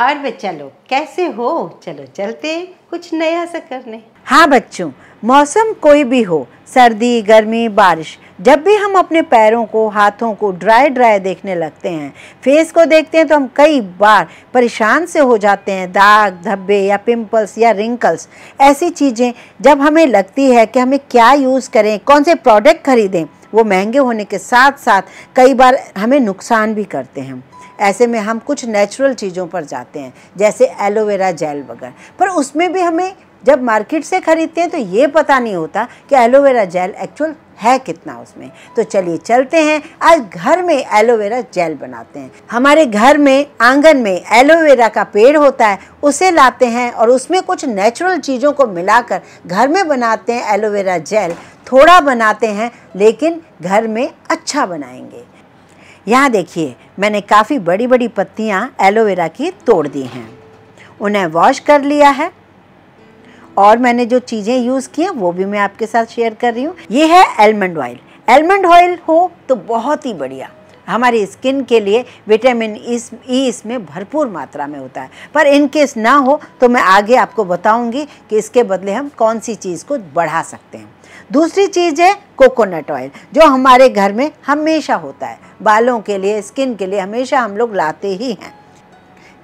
और चलो कैसे हो चलो चलते कुछ नया सा करने हाँ बच्चों मौसम कोई भी हो सर्दी गर्मी बारिश जब भी हम अपने पैरों को हाथों को ड्राई ड्राई देखने लगते हैं फेस को देखते हैं तो हम कई बार परेशान से हो जाते हैं दाग धब्बे या पिंपल्स या रिंकल्स ऐसी चीज़ें जब हमें लगती है कि हमें क्या यूज़ करें कौन से प्रोडक्ट खरीदें वो महंगे होने के साथ साथ कई बार हमें नुकसान भी करते हैं ऐसे में हम कुछ नेचुरल चीज़ों पर जाते हैं जैसे एलोवेरा जेल वगैरह पर उसमें भी हमें जब मार्केट से ख़रीदते हैं तो ये पता नहीं होता कि एलोवेरा जेल एक्चुअल है कितना उसमें तो चलिए चलते हैं आज घर में एलोवेरा जेल बनाते हैं हमारे घर में आंगन में एलोवेरा का पेड़ होता है उसे लाते हैं और उसमें कुछ नेचुरल चीज़ों को मिलाकर घर में बनाते हैं एलोवेरा जेल थोड़ा बनाते हैं लेकिन घर में अच्छा बनाएंगे यहाँ देखिए मैंने काफ़ी बड़ी बड़ी पत्तियाँ एलोवेरा की तोड़ दी हैं उन्हें वॉश कर लिया है और मैंने जो चीज़ें यूज़ की हैं वो भी मैं आपके साथ शेयर कर रही हूँ ये है एलमंड ऑयल एलमंड ऑयल हो तो बहुत ही बढ़िया हमारी स्किन के लिए विटामिन इस ई e इसमें भरपूर मात्रा में होता है पर इन केस ना हो तो मैं आगे आपको बताऊंगी कि इसके बदले हम कौन सी चीज़ को बढ़ा सकते हैं दूसरी चीज़ है कोकोनट ऑयल जो हमारे घर में हमेशा होता है बालों के लिए स्किन के लिए हमेशा हम लोग लाते ही हैं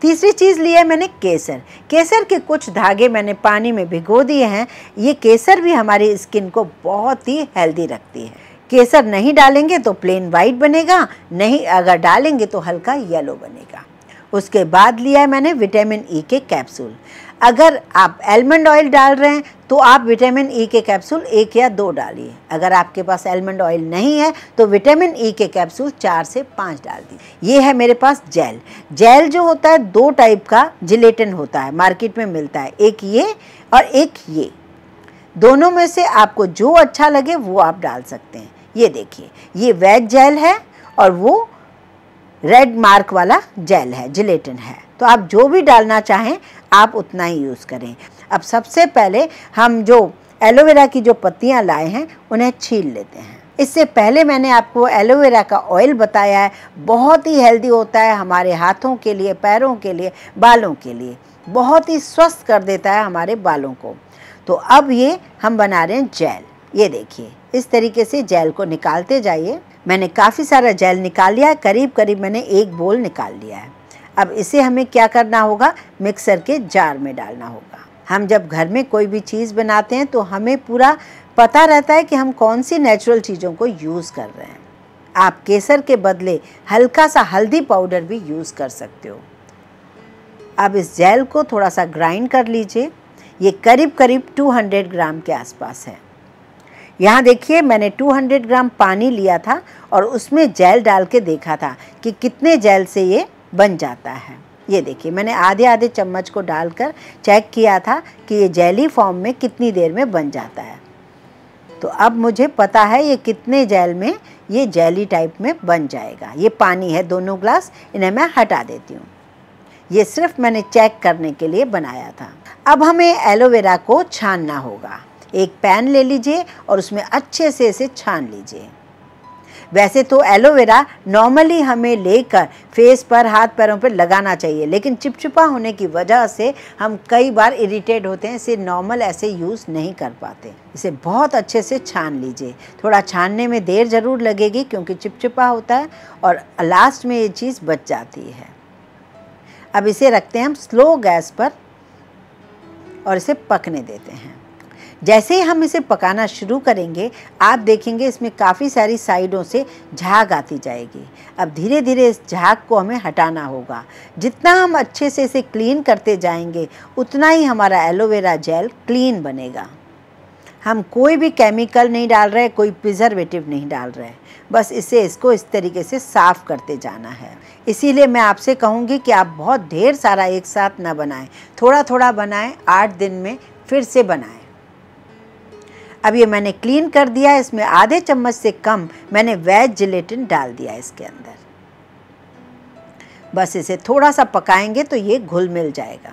तीसरी चीज़ ली है मैंने केसर केसर के कुछ धागे मैंने पानी में भिगो दिए हैं ये केसर भी हमारी स्किन को बहुत ही हेल्दी रखती है केसर नहीं डालेंगे तो प्लेन वाइट बनेगा नहीं अगर डालेंगे तो हल्का येलो बनेगा उसके बाद लिया है मैंने विटामिन ई के कैप्सूल अगर आप एलमंड ऑयल डाल रहे हैं तो आप विटामिन ई e के कैप्सूल एक या दो डालिए अगर आपके पास एलमंड ऑयल नहीं है तो विटामिन ई e के कैप्सूल चार से पाँच डाल दीजिए ये है मेरे पास जेल जेल जो होता है दो टाइप का जिलेटिन होता है मार्केट में मिलता है एक ये और एक ये दोनों में से आपको जो अच्छा लगे वो आप डाल सकते हैं ये देखिए ये वेज जेल है और वो रेड मार्क वाला जेल है जिलेटिन है तो आप जो भी डालना चाहें आप उतना ही यूज़ करें अब सबसे पहले हम जो एलोवेरा की जो पत्तियाँ लाए हैं उन्हें छील लेते हैं इससे पहले मैंने आपको एलोवेरा का ऑयल बताया है बहुत ही हेल्दी होता है हमारे हाथों के लिए पैरों के लिए बालों के लिए बहुत ही स्वस्थ कर देता है हमारे बालों को तो अब ये हम बना रहे हैं जेल ये देखिए इस तरीके से जेल को निकालते जाइए मैंने काफ़ी सारा जेल निकाल लिया है करीब करीब मैंने एक बोल निकाल लिया है अब इसे हमें क्या करना होगा मिक्सर के जार में डालना होगा हम जब घर में कोई भी चीज़ बनाते हैं तो हमें पूरा पता रहता है कि हम कौन सी नेचुरल चीज़ों को यूज़ कर रहे हैं आप केसर के बदले हल्का सा हल्दी पाउडर भी यूज़ कर सकते हो अब इस जेल को थोड़ा सा ग्राइंड कर लीजिए ये करीब करीब 200 ग्राम के आसपास है यहाँ देखिए मैंने 200 ग्राम पानी लिया था और उसमें जेल डाल के देखा था कि कितने जेल से ये बन जाता है ये देखिए मैंने आधे आधे चम्मच को डालकर चेक किया था कि ये जेली फॉर्म में कितनी देर में बन जाता है तो अब मुझे पता है ये कितने जेल में ये जेली टाइप में बन जाएगा ये पानी है दोनों ग्लास इन्हें मैं हटा देती हूँ ये सिर्फ मैंने चेक करने के लिए बनाया था अब हमें एलोवेरा को छानना होगा एक पैन ले लीजिए और उसमें अच्छे से इसे छान लीजिए वैसे तो एलोवेरा नॉर्मली हमें लेकर फेस पर हाथ पैरों पर लगाना चाहिए लेकिन चिपचिपा होने की वजह से हम कई बार इरिटेट होते हैं इसे नॉर्मल ऐसे यूज़ नहीं कर पाते इसे बहुत अच्छे से छान लीजिए थोड़ा छानने में देर ज़रूर लगेगी क्योंकि चिपचिपा होता है और लास्ट में ये चीज़ बच जाती है अब इसे रखते हैं हम स्लो गैस पर और इसे पकने देते हैं जैसे ही हम इसे पकाना शुरू करेंगे आप देखेंगे इसमें काफ़ी सारी साइडों से झाग आती जाएगी अब धीरे धीरे इस झाग को हमें हटाना होगा जितना हम अच्छे से इसे क्लीन करते जाएंगे उतना ही हमारा एलोवेरा जेल क्लीन बनेगा हम कोई भी केमिकल नहीं डाल रहे कोई प्रिजर्वेटिव नहीं डाल रहे बस इसे इसको इस तरीके से साफ़ करते जाना है इसीलिए मैं आपसे कहूँगी कि आप बहुत ढेर सारा एक साथ ना बनाएं थोड़ा थोड़ा बनाएं आठ दिन में फिर से बनाएं अब ये मैंने क्लीन कर दिया है इसमें आधे चम्मच से कम मैंने वेज जिलेटिन डाल दिया इसके अंदर बस इसे थोड़ा सा पकाएंगे तो ये घुल मिल जाएगा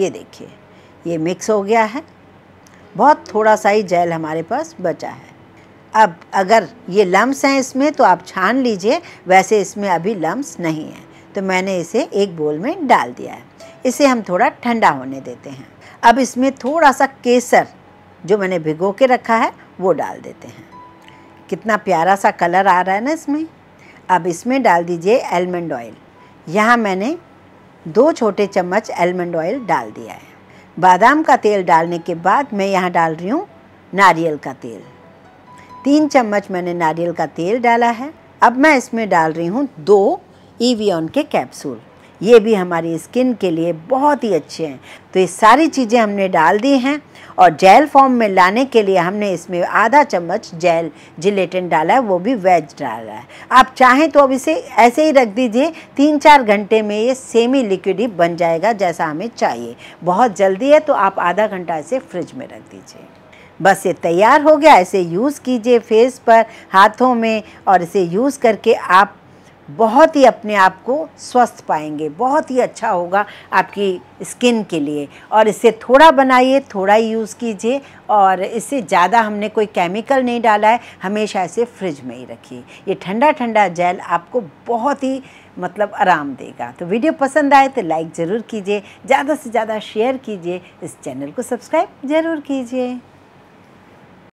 ये देखिए ये मिक्स हो गया है बहुत थोड़ा सा ही जेल हमारे पास बचा है अब अगर ये लम्स हैं इसमें तो आप छान लीजिए वैसे इसमें अभी लम्स नहीं हैं तो मैंने इसे एक बोल में डाल दिया है इसे हम थोड़ा ठंडा होने देते हैं अब इसमें थोड़ा सा केसर जो मैंने भिगो के रखा है वो डाल देते हैं कितना प्यारा सा कलर आ रहा है ना इसमें अब इसमें डाल दीजिए एलमंड ऑयल यहाँ मैंने दो छोटे चम्मच एलमंड ऑयल डाल दिया है बादाम का तेल डालने के बाद मैं यहाँ डाल रही हूँ नारियल का तेल तीन चम्मच मैंने नारियल का तेल डाला है अब मैं इसमें डाल रही हूँ दो ईवियन के कैप्सूल ये भी हमारी स्किन के लिए बहुत ही अच्छे हैं तो ये सारी चीज़ें हमने डाल दी हैं और जेल फॉर्म में लाने के लिए हमने इसमें आधा चम्मच जेल जिलेटिन डाला है वो भी वेज डाला है आप चाहें तो अब इसे ऐसे ही रख दीजिए तीन चार घंटे में ये सेमी लिक्विड ही बन जाएगा जैसा हमें चाहिए बहुत जल्दी है तो आप आधा घंटा इसे फ्रिज में रख दीजिए बस ये तैयार हो गया ऐसे यूज़ कीजिए फेस पर हाथों में और इसे यूज़ करके आप बहुत ही अपने आप को स्वस्थ पाएंगे बहुत ही अच्छा होगा आपकी स्किन के लिए और इसे थोड़ा बनाइए थोड़ा ही यूज़ कीजिए और इससे ज़्यादा हमने कोई केमिकल नहीं डाला है हमेशा इसे फ्रिज में ही रखिए ये ठंडा ठंडा जेल आपको बहुत ही मतलब आराम देगा तो वीडियो पसंद आए तो लाइक ज़रूर कीजिए ज़्यादा से ज़्यादा शेयर कीजिए इस चैनल को सब्सक्राइब ज़रूर कीजिए